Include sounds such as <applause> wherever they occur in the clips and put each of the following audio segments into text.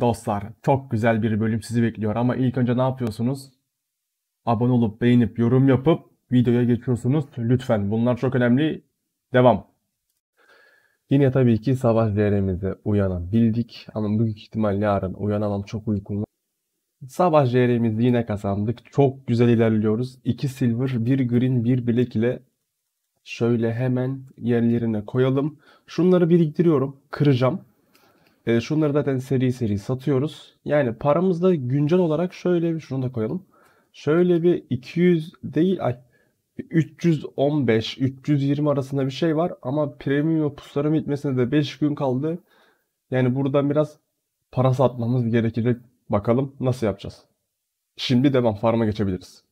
Dostlar çok güzel bir bölüm sizi bekliyor ama ilk önce ne yapıyorsunuz? Abone olup beğenip yorum yapıp videoya geçiyorsunuz. Lütfen bunlar çok önemli. Devam. Yine tabii ki savaş değerimize uyanabildik ama büyük ihtimalle yarın uyanalım çok uykum var. Savaş değerimizi yine kazandık. Çok güzel ilerliyoruz. 2 silver, 1 green, 1 black ile Şöyle hemen yerlerine koyalım. Şunları biriktiriyorum. Kıracağım. E, şunları zaten seri seri satıyoruz. Yani paramızda güncel olarak şöyle bir şunu da koyalım. Şöyle bir 200 değil ay 315 320 arasında bir şey var ama premium pusların bitmesine de 5 gün kaldı. Yani buradan biraz para satmamız gerekecek. Bakalım nasıl yapacağız. Şimdi devam farma geçebiliriz.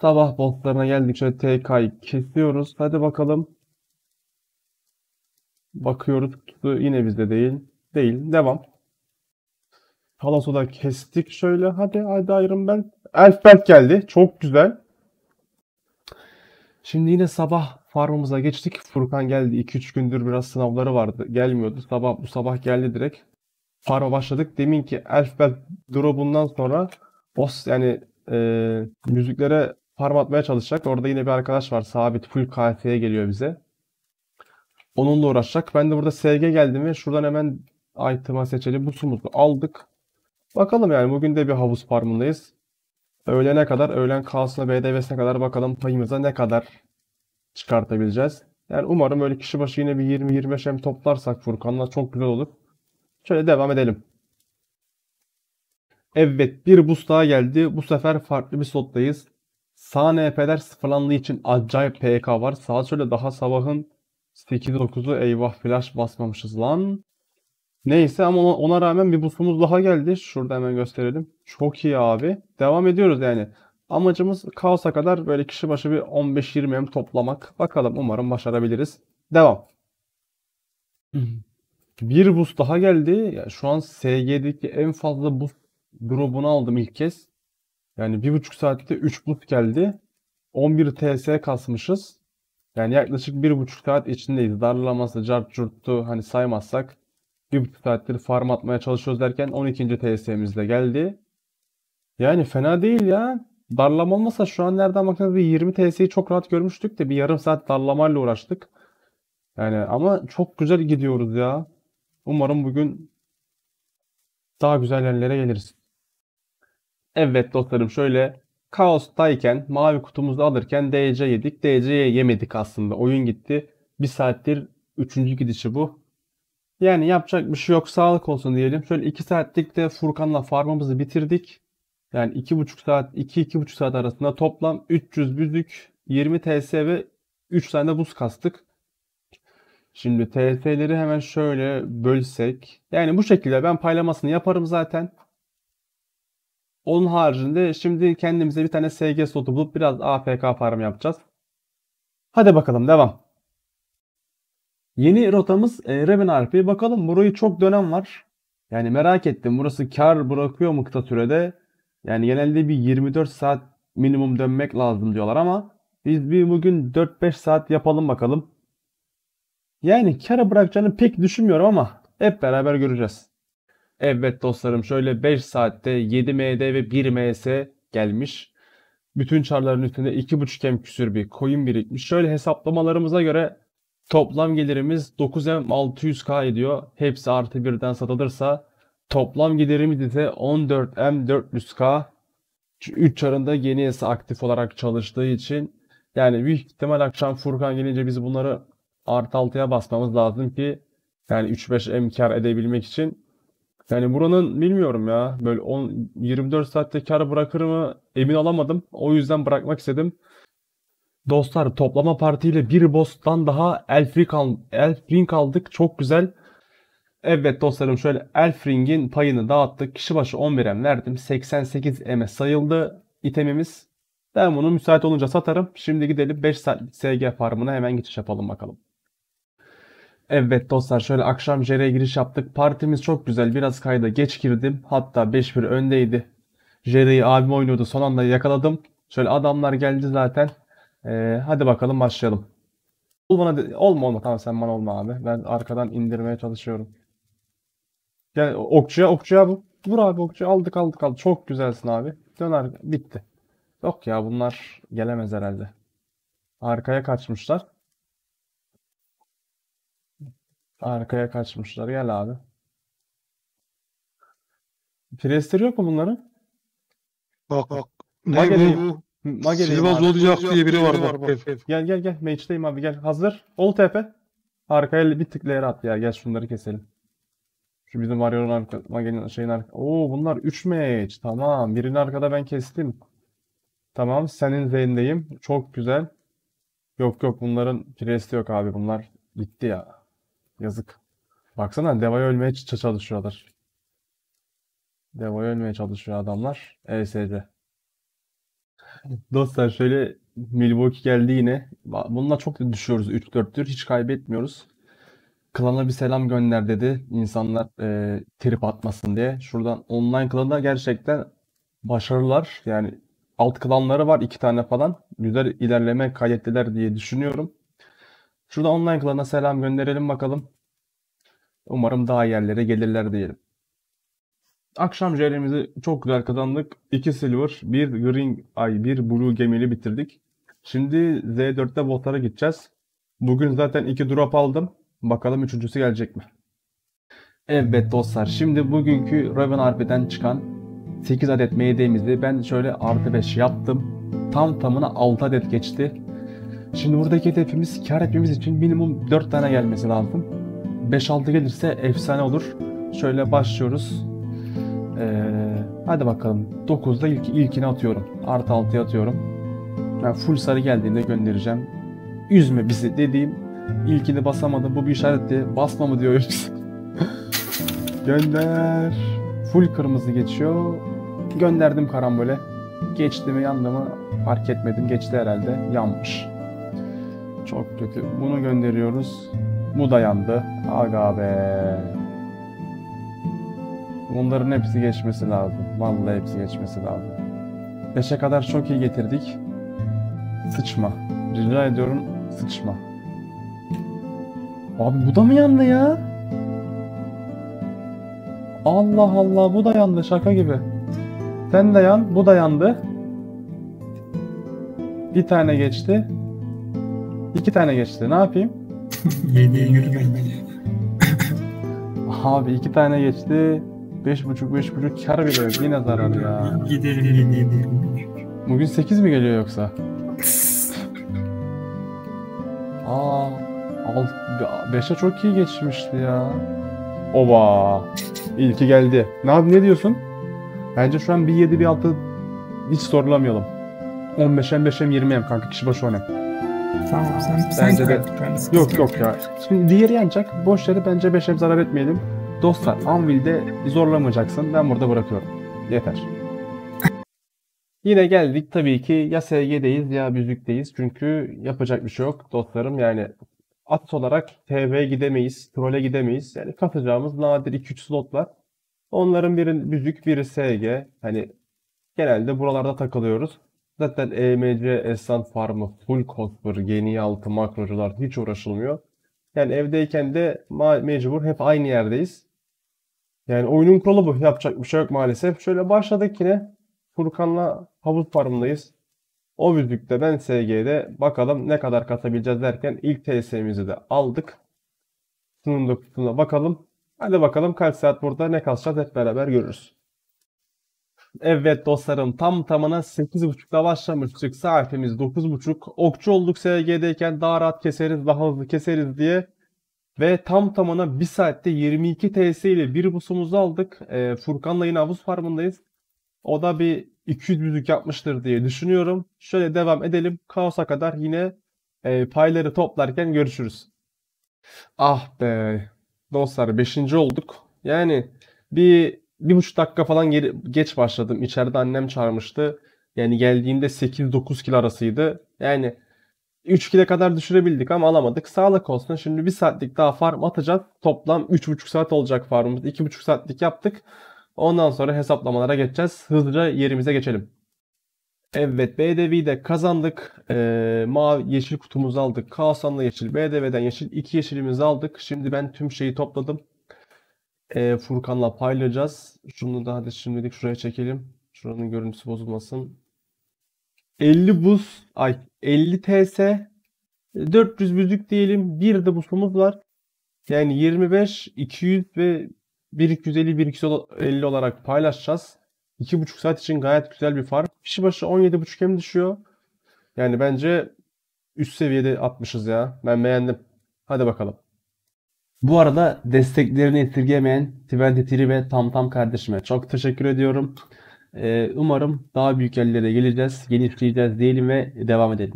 Sabah botlarına geldik. Şöyle TK'yı kesiyoruz. Hadi bakalım. Bakıyoruz kutusu yine bizde değil. Değil. Devam. Palaso'da kestik şöyle. Hadi hadi ayrım ben. Elfberg geldi. Çok güzel. Şimdi yine sabah farmımıza geçtik. Furkan geldi. 2-3 gündür biraz sınavları vardı. Gelmiyordu. Sabah bu sabah geldi direkt. Farma başladık. Demin ki Elfberg drop'undan sonra boss yani e, müziklere farm atmaya çalışacak. Orada yine bir arkadaş var sabit full KF'ye geliyor bize. Onunla uğraşacak. Ben de burada SG geldim ve şuradan hemen item'a seçelim. Bu sumuzu aldık. Bakalım yani bugün de bir havuz farmındayız. Öğlene kadar, öğlen kalsına BDV'sine kadar bakalım payımıza ne kadar çıkartabileceğiz. Yani umarım öyle kişi başı yine bir 20-25 hem toplarsak Furkan'la çok güzel olur. Şöyle devam edelim. Evet bir boost daha geldi. Bu sefer farklı bir slottayız. Sağ NP'ler sıfırlandığı için acayip PK var. Saat şöyle daha sabahın 8-9'u eyvah flash basmamışız lan. Neyse ama ona, ona rağmen bir busumuz daha geldi. Şurada hemen gösterelim. Çok iyi abi. Devam ediyoruz yani. Amacımız kaosa kadar böyle kişi başı bir 15-20 M toplamak. Bakalım umarım başarabiliriz. Devam. Bir bus daha geldi. Yani şu an SG'deki en fazla bus grubunu aldım ilk kez. Yani bir buçuk saatte 3 boost geldi. 11 TS kasmışız. Yani yaklaşık bir buçuk saat içindeydi. Darlaması, cart curttu hani saymazsak bir buçuk saattir farm atmaya çalışıyoruz derken 12. TS'miz de geldi. Yani fena değil ya. Darlama olmasa şu an nereden baksanız bir 20 TS'yi çok rahat görmüştük de bir yarım saat darlamayla uğraştık. Yani ama çok güzel gidiyoruz ya. Umarım bugün daha güzel yerlere geliriz. Evet dostlarım şöyle kaostayken mavi kutumuzu alırken DC yedik. DC'ye yemedik aslında. Oyun gitti. Bir saattir üçüncü gidişi bu. Yani yapacak bir şey yok. Sağlık olsun diyelim. Şöyle iki saatlik de Furkan'la farmamızı bitirdik. Yani iki buçuk saat, iki iki buçuk saat arasında toplam 300 büzük, 20 TS ve 3 tane buz kastık. Şimdi TS'leri hemen şöyle bölsek. Yani bu şekilde ben paylamasını yaparım zaten. Onun haricinde şimdi kendimize bir tane SG slotu bulup biraz APK farm yapacağız. Hadi bakalım devam. Yeni rotamız e, Reven RP. Bakalım burayı çok dönem var. Yani merak ettim burası kar bırakıyor mu kısa sürede? Yani genelde bir 24 saat minimum dönmek lazım diyorlar ama biz bir bugün 4-5 saat yapalım bakalım. Yani kara bırakacağını pek düşünmüyorum ama hep beraber göreceğiz. Evet dostlarım şöyle 5 saatte 7 MD ve 1 MS gelmiş. Bütün çarların üstünde 2,5 M küsür bir coin birikmiş. Şöyle hesaplamalarımıza göre toplam gelirimiz 9M 600K ediyor. Hepsi artı birden satılırsa toplam gelirimiz ise 14M 400K. 3 çarında yeniyesi aktif olarak çalıştığı için yani büyük ihtimal akşam Furkan gelince biz bunları artı altıya basmamız lazım ki yani 3-5 M kar edebilmek için yani buranın bilmiyorum ya böyle 10 24 saatte kar bırakır mı emin olamadım. O yüzden bırakmak istedim. Dostlar toplama partiyle bir boss'tan daha Elf Ring, al Elf Ring aldık. Çok güzel. Evet dostlarım şöyle Elf Ring'in payını dağıttık. Kişi başı 11 m verdim. 88 m sayıldı itemimiz. Ben bunu müsait olunca satarım. Şimdi gidelim 5 saat SG farmına hemen geçiş yapalım bakalım. Evet dostlar şöyle akşam Jere'ye giriş yaptık. Partimiz çok güzel. Biraz kayda geç girdim. Hatta 5-1 öndeydi. Jere'yi abim oynuyordu. Son anda yakaladım. Şöyle adamlar geldi zaten. Ee, hadi bakalım başlayalım. Ol bana olma olma tamam sen bana olma abi. Ben arkadan indirmeye çalışıyorum. Gel okçuya okçuya bu. Vur abi okçu aldık aldık aldık. Çok güzelsin abi. Dön arka. Bitti. Yok ya bunlar gelemez herhalde. Arkaya kaçmışlar. Arkaya kaçmışlar. Gel abi. Prester yok mu bunların? Bak bak. Ne bu? Mage olacak diye biri var bak. bak. Gel gel gel. Mage'deyim abi gel. Hazır. Ol tepe. Arkaya bir tık layer at ya. Gel şunları keselim. Şu bizim Mario'nun arka, Mage'nin şeyin arka. Oo bunlar 3 meç Tamam. Birini arkada ben kestim. Tamam. Senin zeyindeyim. Çok güzel. Yok yok bunların presti yok abi. Bunlar gitti ya. Yazık. Baksana Deva'ya ölmeye çalışıyorlar. Deva'ya ölmeye çalışıyor adamlar. ESC. <laughs> Dostlar şöyle Milwaukee geldi yine. Bununla çok düşüyoruz 3-4'tür. Hiç kaybetmiyoruz. Klana bir selam gönder dedi. İnsanlar e, trip atmasın diye. Şuradan online klana gerçekten başarılar. Yani alt klanları var iki tane falan. Güzel ilerleme kaydettiler diye düşünüyorum. Şurada online klan'a selam gönderelim bakalım. Umarım daha yerlere gelirler diyelim. Akşam jelimizi çok güzel kazandık. 2 silver, 1 green, ay 1 blue gemili bitirdik. Şimdi Z4'te botlara gideceğiz. Bugün zaten 2 drop aldım. Bakalım üçüncüsü gelecek mi? Evet dostlar şimdi bugünkü Raven Harpy'den çıkan 8 adet MD'mizi ben şöyle artı 5 yaptım. Tam tamına 6 adet geçti. Şimdi buradaki hedefimiz kar etmemiz için minimum 4 tane gelmesi lazım. 5-6 gelirse efsane olur. Şöyle başlıyoruz. Ee, hadi bakalım 9'da ilk, ilkini atıyorum. Artı 6'ya atıyorum. Yani full sarı geldiğinde göndereceğim. Üzme bizi dediğim İlkini basamadım. Bu bir işaretti. Basma mı diyor <laughs> Gönder. Full kırmızı geçiyor. Gönderdim karambole. Geçti mi yandı mı fark etmedim. Geçti herhalde. Yanmış. Çok kötü. Bunu gönderiyoruz. Bu dayandı. Aga be. Bunların hepsi geçmesi lazım. Vallahi hepsi geçmesi lazım. 5'e kadar çok iyi getirdik. Sıçma. Rica ediyorum sıçma. Abi bu da mı yandı ya? Allah Allah bu da yandı şaka gibi. Sen de yan, bu da yandı. Bir tane geçti. İki tane geçti. Ne yapayım? <laughs> Yediye yürümeyin. Abi iki tane geçti. Beş buçuk beş buçuk kar bile yok. Yine zarar ya. Gidelim yediye Bugün sekiz mi geliyor yoksa? Aa, alt, beşe çok iyi geçmişti ya. Oba. İlki geldi. Ne ne diyorsun? Bence şu an bir yedi bir altı hiç sorulamayalım. 15'em 5'em 20'em kanka kişi başı oynayalım. Tamam sen, sen bence de. yok yok ya. Şimdi diğeri yanacak. Boş yere bence beşe zarar etmeyelim. Dostlar Anvil'de zorlamayacaksın. Ben burada bırakıyorum. Yeter. <laughs> Yine geldik tabii ki ya SG'deyiz ya büzükteyiz. Çünkü yapacak bir şey yok dostlarım. Yani at olarak TV gidemeyiz, trole gidemeyiz. Yani katacağımız nadir 2-3 slot var. Onların biri büzük, biri SG. Hani genelde buralarda takılıyoruz. Zaten EMC, Essan Farm'ı, Full Cosper, Geni Altı, Makrocular hiç uğraşılmıyor. Yani evdeyken de mecbur hep aynı yerdeyiz. Yani oyunun kuralı bu. Yapacak bir şey yok maalesef. Şöyle başladık yine. Furkan'la havuz Farmdayız. O müzikte ben SG'de bakalım ne kadar katabileceğiz derken ilk TS'mizi de aldık. Sunum da kutuna bakalım. Hadi bakalım kaç saat burada ne kasacağız hep beraber görürüz. Evet dostlarım tam tamına 8.30'da başlamıştık. Saatimiz 9.30. Okçu olduk SG'deyken daha rahat keseriz, daha hızlı keseriz diye. Ve tam tamına 1 saatte 22 TS ile bir busumuzu aldık. E, Furkan'la yine havuz farmındayız. O da bir 200 büzük yapmıştır diye düşünüyorum. Şöyle devam edelim. Kaos'a kadar yine e, payları toplarken görüşürüz. Ah be dostlar 5. olduk. Yani bir bir buçuk dakika falan geri, geç başladım. İçeride annem çağırmıştı. Yani geldiğimde 8-9 kilo arasıydı. Yani 3 kilo kadar düşürebildik ama alamadık. Sağlık olsun. Şimdi bir saatlik daha farm atacağız. Toplam 3,5 saat olacak farmımız. 2,5 saatlik yaptık. Ondan sonra hesaplamalara geçeceğiz. Hızlıca yerimize geçelim. Evet BDV'yi de kazandık. Ee, mavi yeşil kutumuzu aldık. Kaosan'la yeşil. BDV'den yeşil. 2 yeşilimizi aldık. Şimdi ben tüm şeyi topladım e, Furkan'la paylaşacağız. Şunu da hadi şimdilik şuraya çekelim. Şuranın görüntüsü bozulmasın. 50 buz, ay 50 TS, 400 büzük diyelim. Bir de busumuz var. Yani 25, 200 ve 1250, 1250 olarak paylaşacağız. 2,5 saat için gayet güzel bir fark. Kişi başı 17,5 hem düşüyor. Yani bence üst seviyede atmışız ya. Ben beğendim. Hadi bakalım. Bu arada desteklerini esirgemeyen Twenty ve Tam Tam kardeşime çok teşekkür ediyorum. Ee, umarım daha büyük yerlere geleceğiz, genişleyeceğiz diyelim ve devam edelim.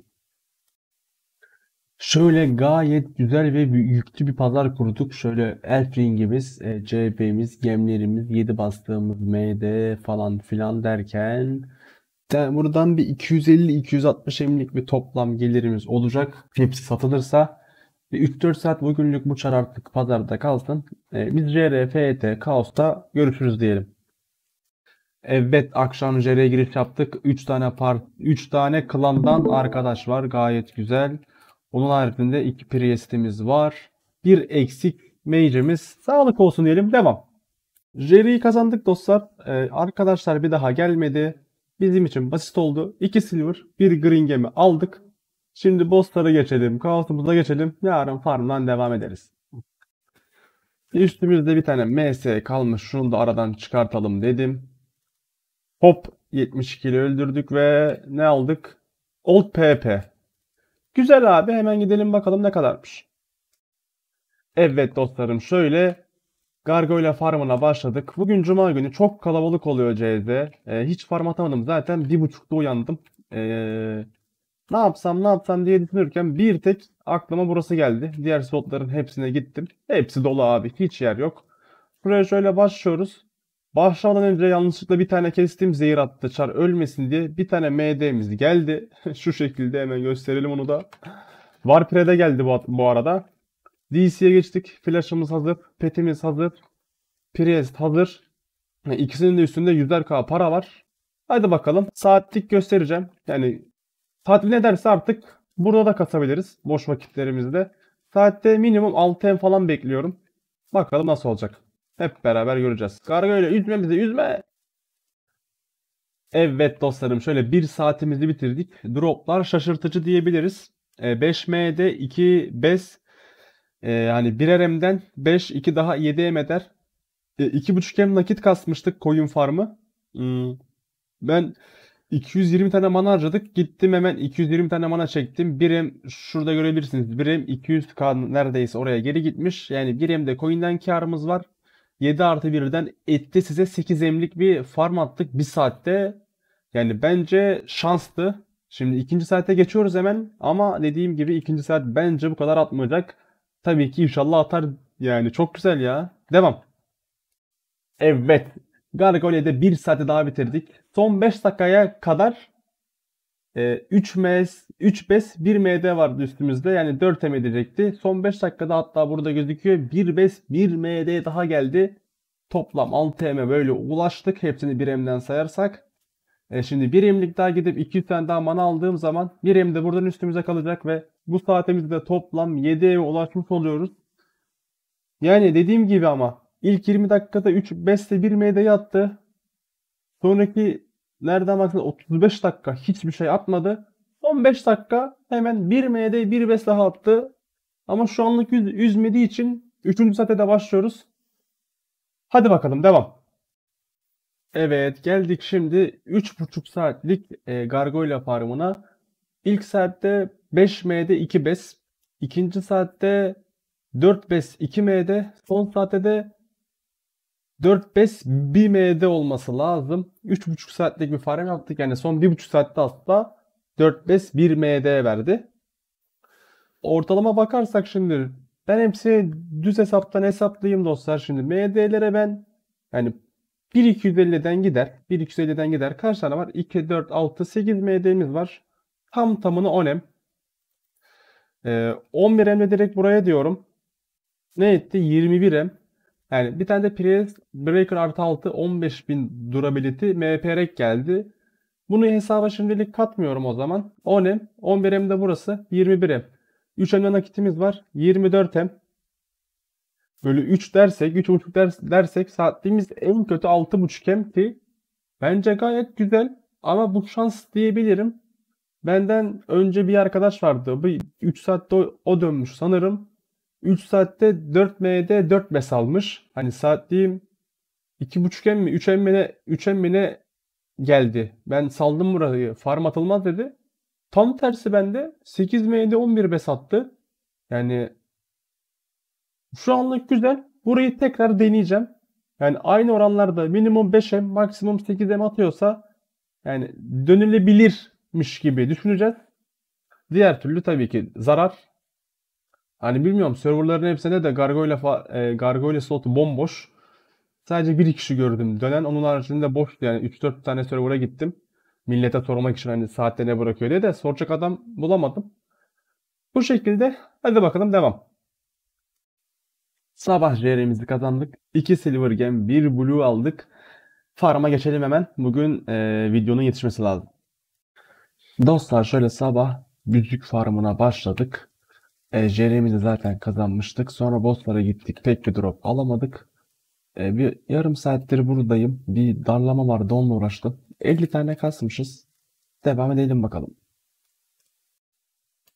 Şöyle gayet güzel ve yüklü bir pazar kurduk. Şöyle Elfring'imiz, e, CHP'miz, gemlerimiz, 7 bastığımız MD falan filan derken yani buradan bir 250-260 emlik bir toplam gelirimiz olacak. Hepsi satılırsa 3-4 saat bugünlük bu çar artık pazarda kalsın. E, biz JR, FET, Kaos'ta görüşürüz diyelim. Evet akşam JR'ye giriş yaptık. 3 tane par 3 tane klandan arkadaş var. Gayet güzel. Onun haricinde 2 priestimiz var. Bir eksik mage'imiz. Sağlık olsun diyelim. Devam. Jerry'i kazandık dostlar. Ee, arkadaşlar bir daha gelmedi. Bizim için basit oldu. 2 silver, 1 green game'i aldık. Şimdi Bostar'a geçelim. Kaosumuza geçelim. Yarın farmdan devam ederiz. Üstümüzde bir tane MS kalmış. Şunu da aradan çıkartalım dedim. Hop 72 ile öldürdük ve ne aldık? Old PP. Güzel abi hemen gidelim bakalım ne kadarmış. Evet dostlarım şöyle Gargoyle farmına başladık. Bugün cuma günü çok kalabalık oluyor CZ. Ee, hiç farm atamadım zaten. Bir uyandım. Ee, ne yapsam ne yapsam diye düşünürken bir tek aklıma burası geldi. Diğer slotların hepsine gittim. Hepsi dolu abi. Hiç yer yok. Buraya şöyle başlıyoruz. Başlamadan önce yanlışlıkla bir tane kestim zehir attı. Çar ölmesin diye bir tane MD'miz geldi. <laughs> Şu şekilde hemen gösterelim onu da. Warpre'de geldi bu, bu arada. DC'ye geçtik. Flash'ımız hazır. Pet'imiz hazır. Priest hazır. İkisinin de üstünde 100'er k para var. Haydi bakalım. Saatlik göstereceğim. Yani tatmin ederse artık burada da katabiliriz boş vakitlerimizde. Saatte minimum 6M falan bekliyorum. Bakalım nasıl olacak. Hep beraber göreceğiz. Karga öyle üzme bizi üzme. Evet dostlarım şöyle bir saatimizi bitirdik. Droplar şaşırtıcı diyebiliriz. 5M'de 2 bez e, hani 1 RM'den 5 2 daha 7 M eder. E, 2.5 M nakit kasmıştık koyun farmı. Hmm. Ben 220 tane mana harcadık. Gittim hemen 220 tane mana çektim. Birim şurada görebilirsiniz. Birim 200k neredeyse oraya geri gitmiş. Yani birimde coin'den karımız var. 7 artı 1'den etti size 8 emlik bir farm attık bir saatte. Yani bence şanstı. Şimdi ikinci saate geçiyoruz hemen ama dediğim gibi ikinci saat bence bu kadar atmayacak. Tabii ki inşallah atar yani çok güzel ya. Devam. Evet de 1 saate daha bitirdik. Son 5 dakikaya kadar e, 3 MS, 3 BES, 1 MD vardı üstümüzde. Yani 4 MD diyecekti. Son 5 dakikada hatta burada gözüküyor. 1 BES, 1 MD daha geldi. Toplam 6 M böyle ulaştık. Hepsini 1 M'den sayarsak. E, şimdi 1 M'lik daha gidip 200 tane daha mana aldığım zaman 1 M de buradan üstümüze kalacak ve bu saatimizde toplam 7 M'e ulaşmış oluyoruz. Yani dediğim gibi ama İlk 20 dakikada 3 Besle 1 meyde yattı. Sonraki nereden baksan 35 dakika hiçbir şey atmadı. 15 dakika hemen 1 meyde 1 bes daha attı. Ama şu anlık yüz, yüzmediği için 3. sete de başlıyoruz. Hadi bakalım devam. Evet geldik şimdi 3,5 saatlik e, gargoyla farmına. İlk saatte 5 meyde 2 bes. İkinci saatte 4 bes 2 meyde. Son saatte de 4-5 BM'de olması lazım. 3,5 saatlik bir farem yaptık. Yani son 1,5 saatte aslında 4-5 1 MD verdi. Ortalama bakarsak şimdi ben hepsi düz hesaptan hesaplayayım dostlar. Şimdi MD'lere ben yani 1250'den gider. 1250'den gider. Kaç tane var? 2, 4, 6, 8 MD'miz var. Tam tamını 10 M. Ee, 11 M'de direkt buraya diyorum. Ne etti? 21 M. Yani bir tane de Prius Breaker artı 6 15000 durability MPR geldi. Bunu hesaba şimdilik katmıyorum o zaman. 10 M, 11 M de burası 21 M. 3 M'den nakitimiz var 24 M. Böyle 3 dersek, 3.5 buçuk dersek saatliğimiz en kötü 6.5 M ki bence gayet güzel ama bu şans diyebilirim. Benden önce bir arkadaş vardı. Bu 3 saatte o, o dönmüş sanırım. 3 saatte 4M'de 4 mes almış. Hani saatliğim 2.5 M mi 3 M ne 3 M ne geldi. Ben saldım burayı. Farm atılmaz dedi. Tam tersi bende 8 M'de 11 mes attı. Yani şu anlık güzel. Burayı tekrar deneyeceğim. Yani aynı oranlarda minimum 5M maksimum 8M atıyorsa yani dönülebilirmiş gibi düşüneceğiz. Diğer türlü tabii ki zarar Hani bilmiyorum serverların hepsinde de gargoyla e, gargoyle slotu bomboş. Sadece bir kişi gördüm dönen. Onun haricinde boş yani 3-4 tane server'a gittim. Millete sormak için hani saatte ne bırakıyor diye de soracak adam bulamadım. Bu şekilde hadi bakalım devam. Sabah JR'mizi kazandık. 2 Silver Gem, 1 Blue aldık. Farm'a geçelim hemen. Bugün e, videonun yetişmesi lazım. Dostlar şöyle sabah büzük farmına başladık. E, Jeremy'de zaten kazanmıştık. Sonra bosslara gittik. Pek bir drop alamadık. E, bir yarım saattir buradayım. Bir darlama var. Donla uğraştım. 50 tane kasmışız. Devam edelim bakalım.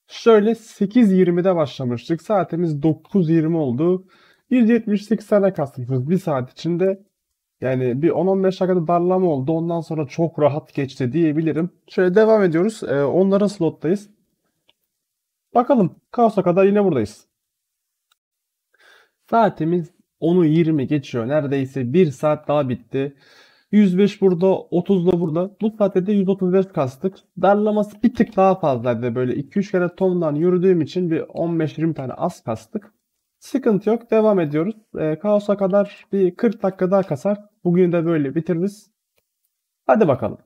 Şöyle 8.20'de başlamıştık. Saatimiz 9.20 oldu. 178 tane kasmışız bir saat içinde. Yani bir 10-15 dakikada darlama oldu. Ondan sonra çok rahat geçti diyebilirim. Şöyle devam ediyoruz. E, onlara slottayız. Bakalım kaosa kadar yine buradayız. Saatimiz 10'u 20 geçiyor. Neredeyse 1 saat daha bitti. 105 burada, 30 da burada. Bu saatte de 135 kastık. Darlaması bir tık daha fazlaydı. Böyle 2-3 kere tomdan yürüdüğüm için bir 15-20 tane az kastık. Sıkıntı yok. Devam ediyoruz. E, kaosa kadar bir 40 dakika daha kasar. Bugün de böyle bitiririz. Hadi bakalım.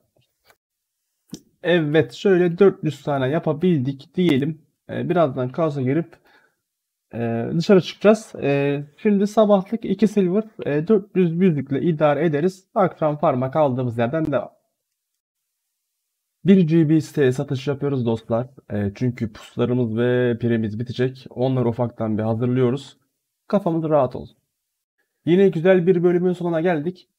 Evet şöyle 400 tane yapabildik diyelim. E, birazdan kaosa girip e, dışarı çıkacağız. E, şimdi sabahlık 2 silver e, 400 yüzlükle idare ederiz. Akran parmak aldığımız yerden devam. 1 GB siteye satış yapıyoruz dostlar. E, çünkü puslarımız ve pirimiz bitecek. Onları ufaktan bir hazırlıyoruz. Kafamız rahat olsun. Yine güzel bir bölümün sonuna geldik.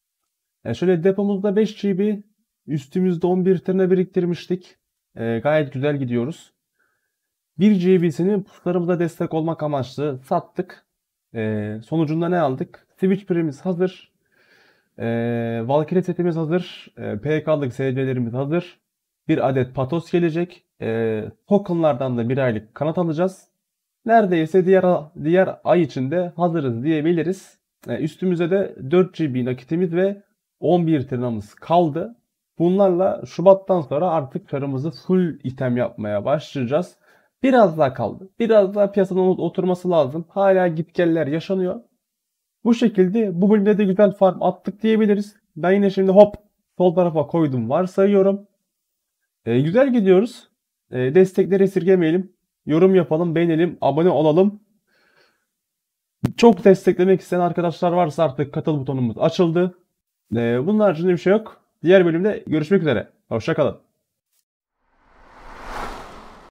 E, şöyle depomuzda 5 GB, üstümüzde 11 tane biriktirmiştik. E, gayet güzel gidiyoruz. Bir GB'sini puslarımıza destek olmak amaçlı sattık. E, sonucunda ne aldık? Switch Pre'miz hazır. E, Valkyrie setimiz hazır. E, ee, PK'lık SC'lerimiz hazır. Bir adet Patos gelecek. E, tokenlardan da bir aylık kanat alacağız. Neredeyse diğer diğer ay içinde hazırız diyebiliriz. E, üstümüze de 4 GB nakitimiz ve 11 tırnamız kaldı. Bunlarla Şubat'tan sonra artık tarımızı full item yapmaya başlayacağız. Biraz daha kaldı. Biraz daha piyasanın oturması lazım. Hala gitgeller yaşanıyor. Bu şekilde bu bölümde de güzel farm attık diyebiliriz. Ben yine şimdi hop sol tarafa koydum varsayıyorum. E, güzel gidiyoruz. E, destekleri esirgemeyelim. Yorum yapalım, beğenelim, abone olalım. Çok desteklemek isteyen arkadaşlar varsa artık katıl butonumuz açıldı. E, bunun haricinde bir şey yok. Diğer bölümde görüşmek üzere. Hoşçakalın.